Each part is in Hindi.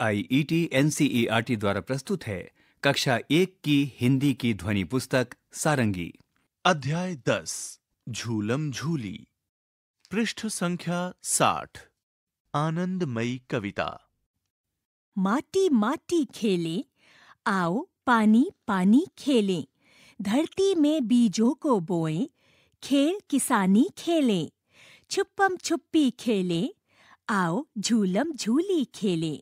आईईटी एनसीईआरटी द्वारा प्रस्तुत है कक्षा एक की हिंदी की ध्वनि पुस्तक सारंगी अध्याय दस झूलम झूली पृष्ठ संख्या साठ आनंदमयी कविता माटी माटी खेले आओ पानी पानी खेले धरती में बीजों को बोए खेल किसानी खेले छुपम छुपी खेले आओ झूलम झूली खेले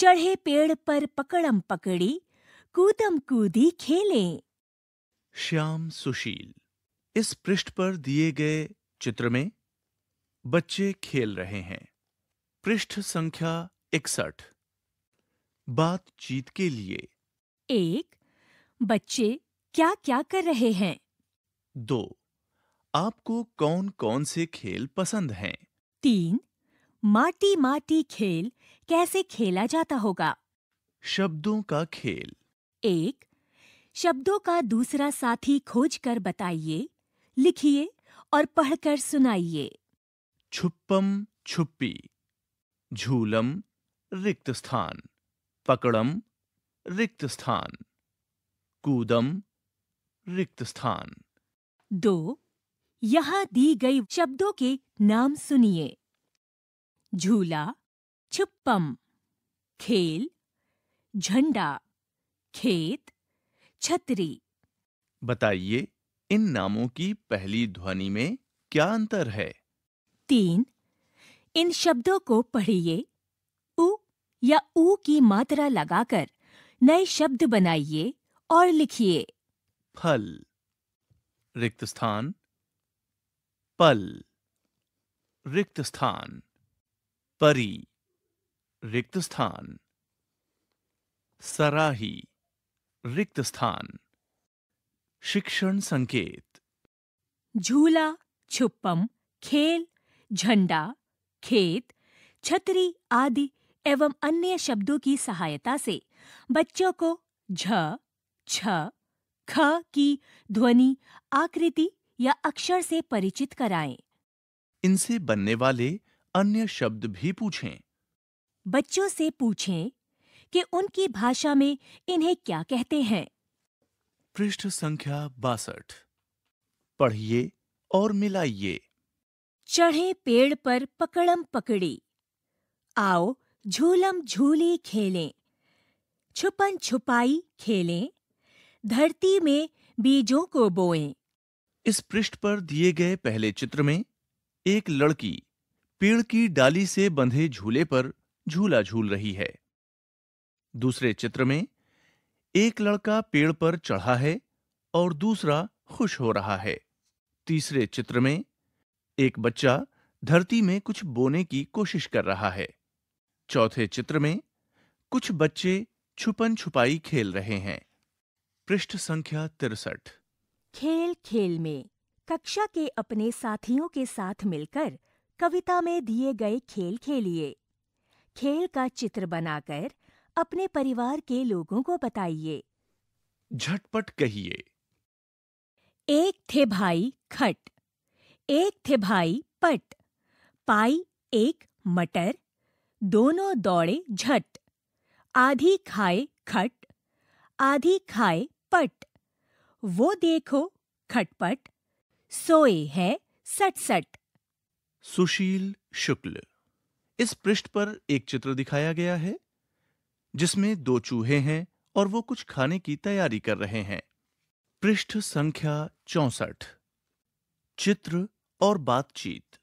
चढ़े पेड़ पर पकड़म पकड़ी कूदम कूदी खेले श्याम सुशील इस पृष्ठ पर दिए गए चित्र में बच्चे खेल रहे हैं पृष्ठ संख्या इकसठ बातचीत के लिए एक बच्चे क्या क्या कर रहे हैं दो आपको कौन कौन से खेल पसंद हैं तीन माटी माटी खेल कैसे खेला जाता होगा शब्दों का खेल एक शब्दों का दूसरा साथी खोज कर बताइए लिखिए और पढ़कर सुनाइए छुप्पम छुप्पी झूलम रिक्त स्थान पकड़म रिक्त स्थान कूदम रिक्त स्थान दो यहाँ दी गई शब्दों के नाम सुनिए झूला छुप्पम खेल झंडा खेत छतरी बताइए इन नामों की पहली ध्वनि में क्या अंतर है तीन इन शब्दों को पढ़िए उ या ऊ की मात्रा लगाकर नए शब्द बनाइए और लिखिए फल रिक्त स्थान पल रिक्त स्थान परी रिक्त स्थान सराही रिक्त स्थान शिक्षण संकेत झूला छुपम खेल झंडा खेत छतरी आदि एवं अन्य शब्दों की सहायता से बच्चों को झ छ ख की ध्वनि आकृति या अक्षर से परिचित कराएं। इनसे बनने वाले अन्य शब्द भी पूछें बच्चों से पूछें कि उनकी भाषा में इन्हें क्या कहते हैं पृष्ठ संख्या बासठ पढ़िए और मिलाइए चढ़े पेड़ पर पकड़म पकड़ी आओ झूलम झूली खेलें छुपन छुपाई खेलें धरती में बीजों को बोएं इस पृष्ठ पर दिए गए पहले चित्र में एक लड़की पेड़ की डाली से बंधे झूले पर झूला झूल रही है दूसरे चित्र में एक लड़का पेड़ पर चढ़ा है और दूसरा खुश हो रहा है तीसरे चित्र में एक बच्चा धरती में कुछ बोने की कोशिश कर रहा है चौथे चित्र में कुछ बच्चे छुपन छुपाई खेल रहे हैं पृष्ठ संख्या तिरसठ खेल खेल में कक्षा के अपने साथियों के साथ मिलकर कविता में दिए गए खेल खेलिए खेल का चित्र बनाकर अपने परिवार के लोगों को बताइए झटपट कहिए एक थे भाई खट एक थे भाई पट पाई एक मटर दोनों दौड़े झट आधी खाए खट आधी खाए पट वो देखो खटपट सोए है सट सट सुशील शुक्ल इस पृष्ठ पर एक चित्र दिखाया गया है जिसमें दो चूहे हैं और वो कुछ खाने की तैयारी कर रहे हैं पृष्ठ संख्या चौसठ चित्र और बातचीत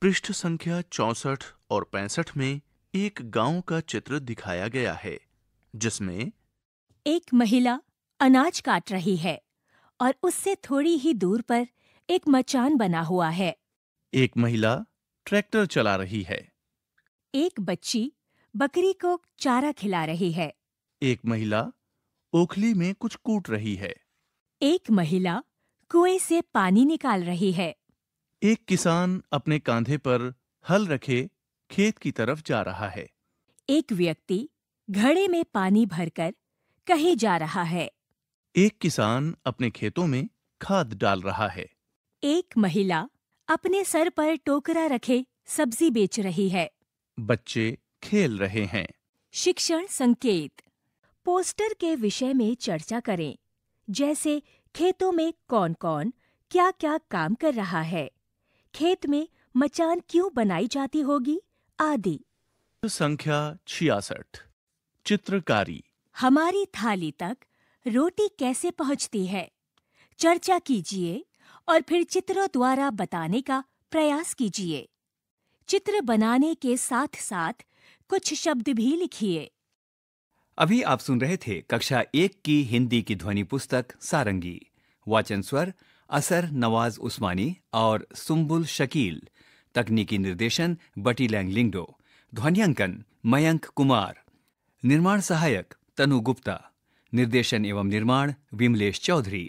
पृष्ठ संख्या चौसठ और पैंसठ में एक गांव का चित्र दिखाया गया है जिसमें एक महिला अनाज काट रही है और उससे थोड़ी ही दूर पर एक मचान बना हुआ है एक महिला ट्रैक्टर चला रही है एक बच्ची बकरी को चारा खिला रही है एक महिला ओखली में कुछ कूट रही है एक महिला कुएं से पानी निकाल रही है एक किसान अपने कांधे पर हल रखे खेत की तरफ जा रहा है एक व्यक्ति घड़े में पानी भरकर कहीं जा रहा है एक किसान अपने खेतों में खाद डाल रहा है एक महिला अपने सर पर टोकरा रखे सब्जी बेच रही है बच्चे खेल रहे हैं शिक्षण संकेत पोस्टर के विषय में चर्चा करें जैसे खेतों में कौन-कौन क्या-क्या काम कर रहा है खेत में मचान क्यों बनाई जाती होगी आदि संख्या छियासठ चित्रकारी हमारी थाली तक रोटी कैसे पहुंचती है चर्चा कीजिए और फिर चित्रों द्वारा बताने का प्रयास कीजिए चित्र बनाने के साथ साथ कुछ शब्द भी लिखिए अभी आप सुन रहे थे कक्षा एक की हिंदी की ध्वनि पुस्तक सारंगी वाचन स्वर असर नवाज उस्मानी और सुम्बुल शकील तकनीकी निर्देशन बटी लैंग लिंगडो ध्वनियांकन मयंक कुमार निर्माण सहायक तनु गुप्ता निर्देशन एवं निर्माण विमलेश चौधरी